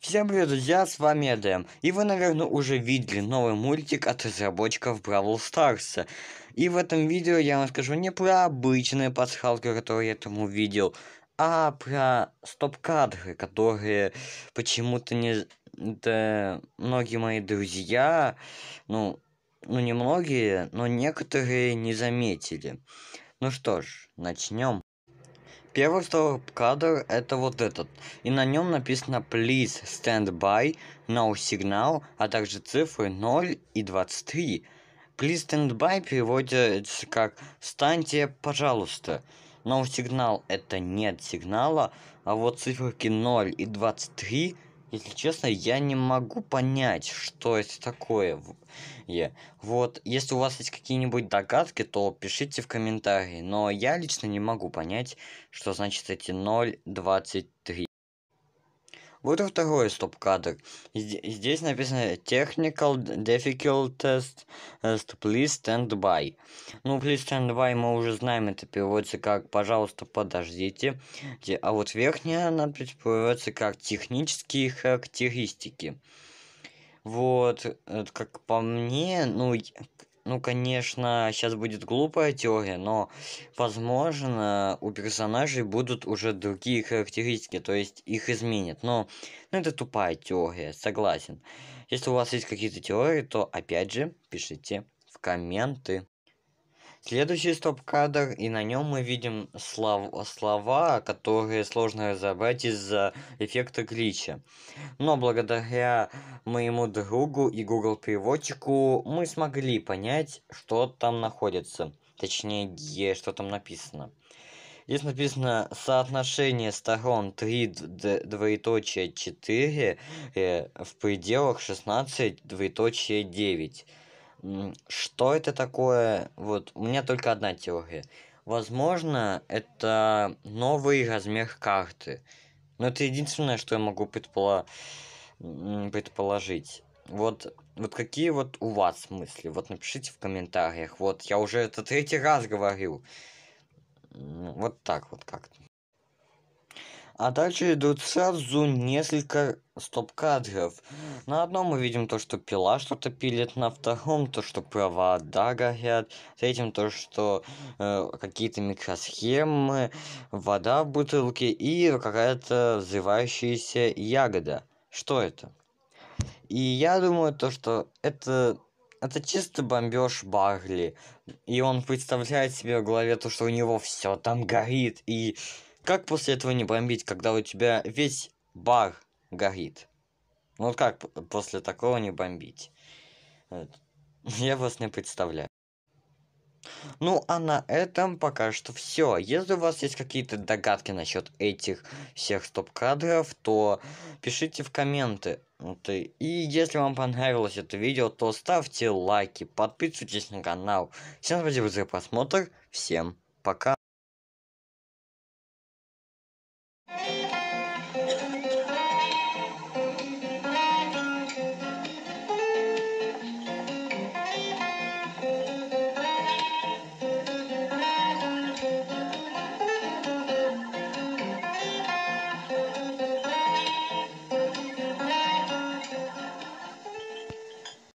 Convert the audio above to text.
Всем привет, друзья, с вами Эдем. И вы, наверное, уже видели новый мультик от разработчиков Бравл Старса. И в этом видео я вам скажу не про обычные пасхалки, которые я там увидел, а про стоп-кадры, которые почему-то не... Да, многие мои друзья, ну, ну не многие, но некоторые не заметили. Ну что ж, начнем. Первый, второй кадр это вот этот. И на нем написано Please stand by, no signal, а также цифры 0 и 23. Please stand by переводится как станьте пожалуйста». No signal это нет сигнала, а вот циферки 0 и 23 если честно, я не могу понять, что это такое. Вот, если у вас есть какие-нибудь догадки, то пишите в комментарии. Но я лично не могу понять, что значит эти 0,23. Вот и второй стоп-кадр. Здесь написано Technical Difficult Test, test Please Stand By. Ну, Please Stand By мы уже знаем, это переводится как Пожалуйста, подождите. А вот верхняя она переводится как Технические характеристики. Вот, э, как по мне, ну, ну, конечно, сейчас будет глупая теория, но, возможно, у персонажей будут уже другие характеристики, то есть их изменят. Но ну, это тупая теория, согласен. Если у вас есть какие-то теории, то, опять же, пишите в комменты. Следующий стоп-кадр, и на нем мы видим слов слова, которые сложно разобрать из-за эффекта клича. Но благодаря моему другу и Google переводчику мы смогли понять, что там находится. Точнее, где что там написано. Здесь написано соотношение сторон 3 двоеточие 4 э, в пределах 16 двоеточие 9. Что это такое? Вот, у меня только одна теория. Возможно, это новый размер карты. Но это единственное, что я могу предпола... предположить. Вот, вот какие вот у вас мысли? Вот напишите в комментариях. Вот, я уже это третий раз говорил. Вот так вот как-то а дальше идут сразу несколько стоп-кадров. На одном мы видим то, что пила что-то пилит, на втором то, что провода горят, третьем то, что э, какие-то микросхемы, вода в бутылке и какая-то взрывающаяся ягода. Что это? И я думаю то, что это это чисто бомбеж багли И он представляет себе в голове то, что у него все там горит и как после этого не бомбить, когда у тебя весь бар горит? Ну вот как после такого не бомбить? Я вас не представляю. Ну а на этом пока что все. Если у вас есть какие-то догадки насчет этих всех стоп-кадров, то пишите в комменты. И если вам понравилось это видео, то ставьте лайки, подписывайтесь на канал. Всем спасибо за просмотр, всем пока. Thank you.